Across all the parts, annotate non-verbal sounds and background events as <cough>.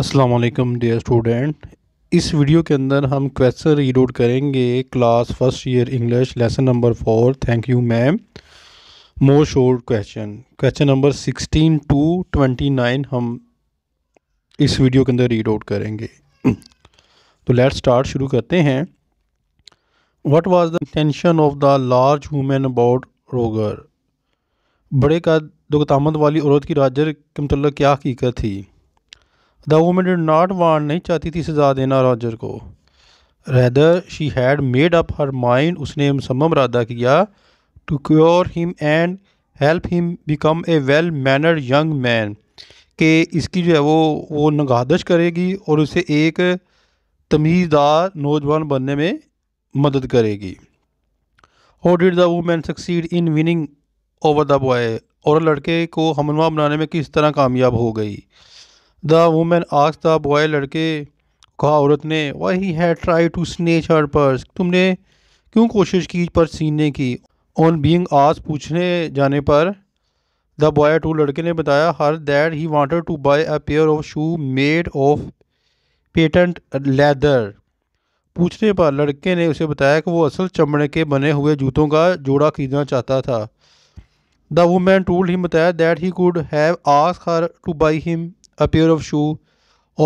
अस्सलाम वालेकुम dear student इस वीडियो के अंदर हम क्वेश्चन आउट करेंगे class first year English lesson number four thank you ma'am more short question question number sixteen to twenty nine हम इस वीडियो के अंदर आउट करेंगे <clears throat> तो लेट स्टार्ट शुरू करते हैं what was the intention of the large women about Roger बड़े का दुगतामद वाली औरत की राजर के मतलब क्या हकीकत थी the women did not want नहीं चाहती थी सज़ा देना रॉजर को rather she had made up her mind उसने मुसम इरादा किया to cure him and help him become a well mannered young man के इसकी जो है वो वो नगादश करेगी और उसे एक तमीज़दार नौजवान बनने में मदद करेगी और did the women succeed in winning over the boy और लड़के को हमनवा बनाने में किस तरह कामयाब हो गई द वुमेन आज द बॉय लड़के कहा औरत ने वही है try to snatch her purse तुमने क्यों कोशिश की पर्स सीने की ऑन बींग आज पूछने जाने पर द बॉय टू लड़के ने बताया her that he wanted to buy a pair of shoe made of patent leather पूछने पर लड़के ने उसे बताया कि वो असल चमड़े के बने हुए जूतों का जोड़ा खरीदना चाहता था द वुमेन टूल ही बताया that he could have ask her to buy him a pair of shoe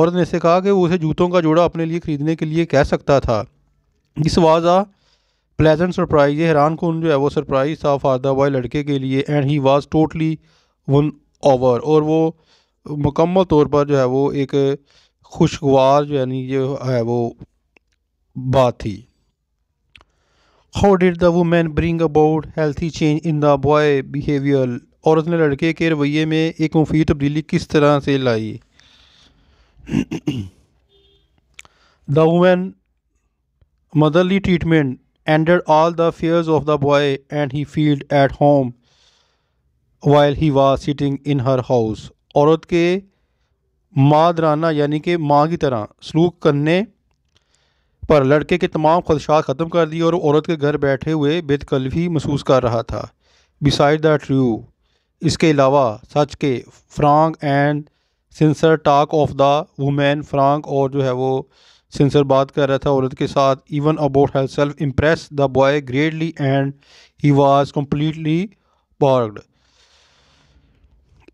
औरत ने इसे कहा कि उसे जूतों का जोड़ा अपने लिए ख़रीदने के लिए कह सकता था this was a pleasant surprise ये हैरान कौन जो है वो सरप्राइज़ था फारदा बॉय लड़के के लिए and he was totally won over और वो मुकम्मल तौर पर जो है वो एक खुशगवार जो नहीं जो है वो बात थी how did the women bring about healthy change in the boy behaviour औरत ने लड़के के रवैये में एक मुफीद तब्दीली किस तरह से लाई the women motherly treatment ended all the fears of the boy and he felt at home while he was sitting in her house औरत के मादराना यानी कि माँ की तरह सलूक करने पर लड़के के तमाम खदशात ख़त्म कर दिए और औरत के घर बैठे हुए बेतकलफी महसूस कर रहा था बिसाइड द ट्रू इसके अलावा सच के frank and sincere talk of the women frank और जो है वो सेंसर बात कर रहा था औरत के साथ even about health self impress the boy greatly and he was completely bored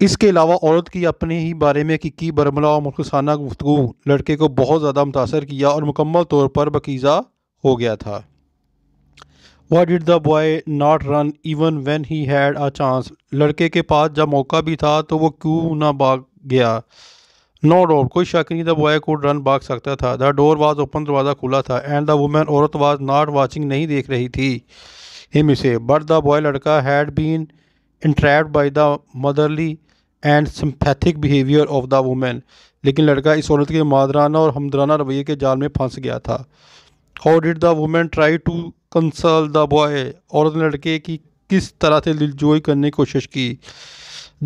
इसके अलावा औरत की अपने ही बारे में किकी बरमला और मुखसाना गुफ्तु लड़के को बहुत ज़्यादा मुतासर किया और मुकम्मल तौर पर बकीज़ा हो गया था why did the boy not run even when he had a chance लड़के के पास जब मौका भी था तो वो क्यों ना भाग गया नो डोर कोई शक नहीं द बॉय को रन भाग सकता था द डोर वाज ओपन दरवाज़ा खुला था एंड द वुमेन औरत वाज नॉट वॉचिंग नहीं देख रही थी हिम इसे बट द बॉय लड़का had been attracted by the motherly and sympathetic behaviour of the women लेकिन लड़का इस औरत के मादराना और हमदराना रवैये के जाल में फंस गया था how did the women try to console the boy औरत ने लड़के की किस तरह से दिलजोई करने की कोशिश की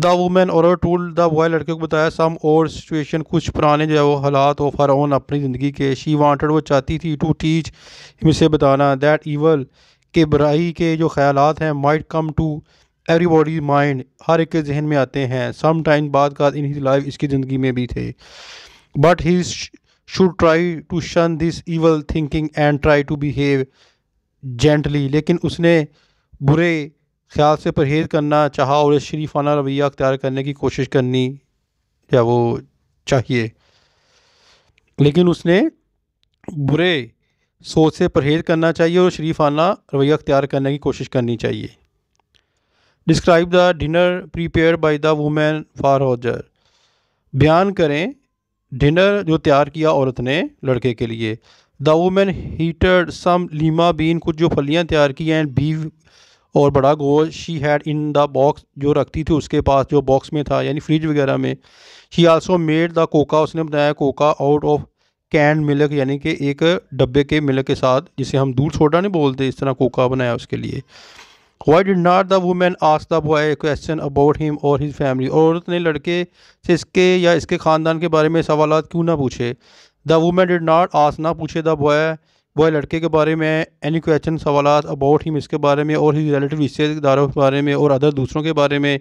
द वुमेन और टूल द बॉय लड़के को बताया सम और सिचुएशन कुछ पुराने जो है वो हालात और अपनी ज़िंदगी के शी वांटेड वो चाहती थी टू टीच इसे बताना दैट ईवल के बुराई के जो ख्याल हैं might come to everybody mind हर एक के जहन में आते हैं सम टाइम बाद का इन हिज लाइफ इसकी ज़िंदगी में भी थे but he should try to shun this evil thinking and try to behave gently लेकिन उसने बुरे ख्याल से परहेज़ करना चाहा और शरीफाना रवैया अख्तियार करने की कोशिश करनी या वो चाहिए लेकिन उसने बुरे सोच से परहेज़ करना चाहिए और शरीफाना रवैया अख्तियार करने की कोशिश करनी चाहिए describe the dinner prepared by the women for Roger बयान करें डिनर जो तैयार किया औरत ने लड़के के लिए the women heated some lima bean कुछ जो फलियाँ तैयार की एंड बीव और बड़ा गोल she had in the box जो रखती थी उसके पास जो बॉक्स में था यानी फ्रिज वगैरह में she also made the cocoa उसने बनाया cocoa out of canned milk यानी कि एक डब्बे के मिल्क के साथ जिसे हम दूध छोटा नहीं बोलते इस तरह कोका बनाया उसके लिए why did not the women ask the boy question about him और हिज फैमिली औरत ने लड़के से इसके या इसके ख़ानदान के बारे में सवाल क्यों ना पूछे the women did not ask ना पूछे द बॉय बॉय लड़के के बारे में एनी क्वेश्चन सवाल अबाउट हिम इसके बारे में और ही रिलेटिव रिश्तेदारों के बारे में और अदर दूसरों के बारे में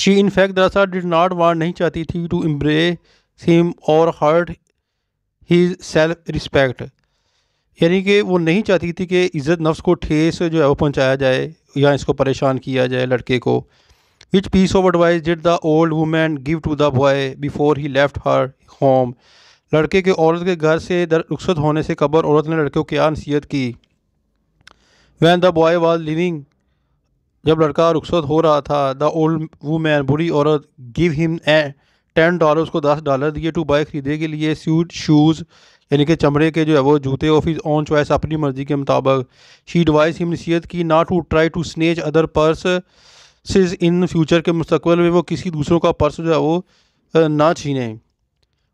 शी इन फैक्ट दरअसल डिड नॉट वार नहीं चाहती थी टू एम्ब्रेस हिम और हर्ट ही सेल्फ रिस्पेक्ट यानी कि वो नहीं चाहती थी कि इज़्ज़त नफ्स को ठेस जो है वो पहुँचाया जाए या इसको परेशान किया जाए लड़के को which piece of advice did the old women give to the boy before he left her home लड़के के औरत के घर से रुखसत होने से कबर औरत ने लड़के को क्या नसीहत की when the boy was leaving जब लड़का रुखसत हो रहा था द ओल्ड वूमैन बुरी औरत give him a ten dollar उसको दस डॉलर दिए टू बाय ख़रीदे के लिए सूट शूज़ यानी कि चमड़े के जो है वो जूते ऑफिस ऑन चॉइस अपनी मर्ज़ी के मुताबिक शी डिवाइस हिम नसीहत की ना to try to snatch other purse सिर्फ इन फ्यूचर के मुस्तबल में वो किसी दूसरों का पर्स जो है वो ना छीने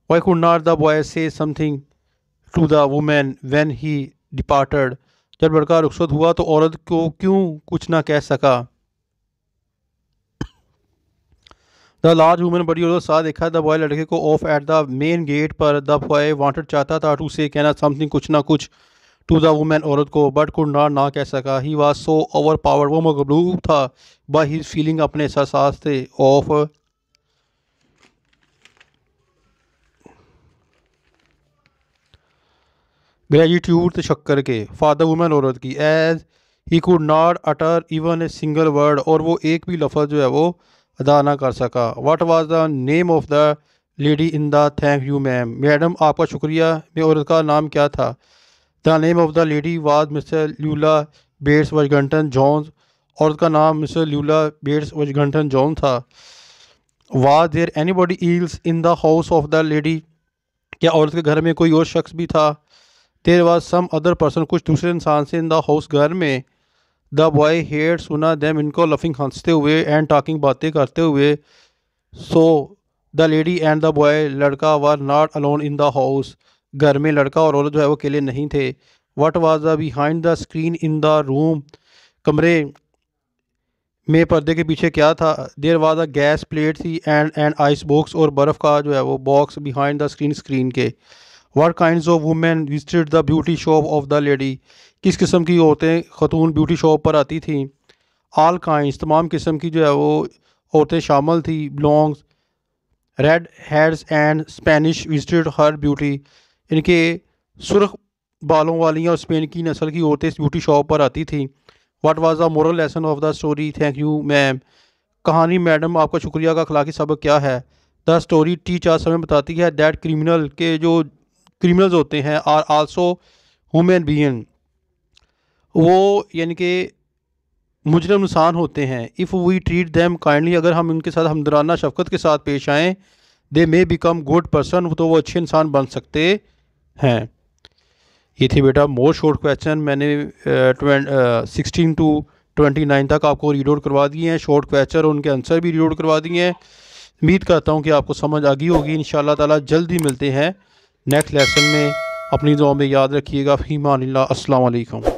Why could not the boy say something to the woman when he departed? जब लड़का रुखसत हुआ तो औरत को क्यों कुछ ना कह सका द लार्ज वुमेन बड़ी औरत साथ देखा द बॉय लड़के को off at the main gate पर द बॉय वांटेड चाहता था टू से कहना समथिंग कुछ ना कुछ टू द वुमेन औरत को बट कुड नॉट ना कह सका he was so overpower वो मकलूब था बाई हिज फीलिंग अपने एहसास ऑफ तो शक्कर के फादर वुमेन औरत की as he could not utter even a single word और वो एक भी लफज जो है वो अदा ना कर सका what was the name of the lady in the thank you ma'am madam आपका शुक्रिया मैं औरत का नाम क्या था the name of the lady was mister Lula Bates Washington Jones औरत का नाम mister Lula Bates Washington John था was there anybody else in the house of the lady क्या औरत के घर में कोई और शख्स भी था there was some other person कुछ दूसरे इंसान से इन द हाउस घर में द बॉय हेयर सुना दैम इनको लफिंग हंसते हुए एंड टॉकिंग बातें करते हुए so the lady and the boy लड़का were not alone in the house घर में लड़का और औरत जो है वो अकेले नहीं थे what was the behind the screen in the room कमरे में पर्दे के पीछे क्या था there was a gas plate थी एंड एंड आइस बॉक्स और बर्फ़ का जो है वो box behind the screen screen के what kind of women visited the beauty shop of the lady किस किस्म की औरतें खतून ब्यूटी शॉप पर आती थी आल काइंड तमाम किस्म की जो है वो औरतें शामिल थी belongs red heads and Spanish visited her beauty इनके सुरख बालों वाली और स्पेन की नस्ल की औरतें इस ब्यूटी शॉप पर आती थी what was the moral lesson of the story thank you ma'am कहानी मैडम आपका शुक्रिया का अखलाकी सबक क्या है द स्टोरी टीच आज समय बताती है दैट क्रिमिनल के जो क्रिमिनल्स होते हैं आर आल्सो हुमेन बीइंग वो यानी कि मुजरम इंसान होते हैं if we treat them kindly अगर हम उनके साथ हमदराना शफकत के साथ पेश आएँ they may become good person तो वो अच्छे इंसान बन सकते हैं ये थे बेटा मोर शॉर्ट क्वेश्चन मैंने सिक्सटीन टू ट्वेंटी नाइन तक आपको रीड आउट करवा दिए हैं शॉर्ट क्वेश्चन और उनके आंसर भी रीड आउट करवा दिए हैं उम्मीद करता हूँ कि आपको समझ आ गई होगी इन ताला जल्दी मिलते हैं नेक्स्ट लेसन में अपनी दुआ में याद रखिएगा फ़ीमान अल्लाम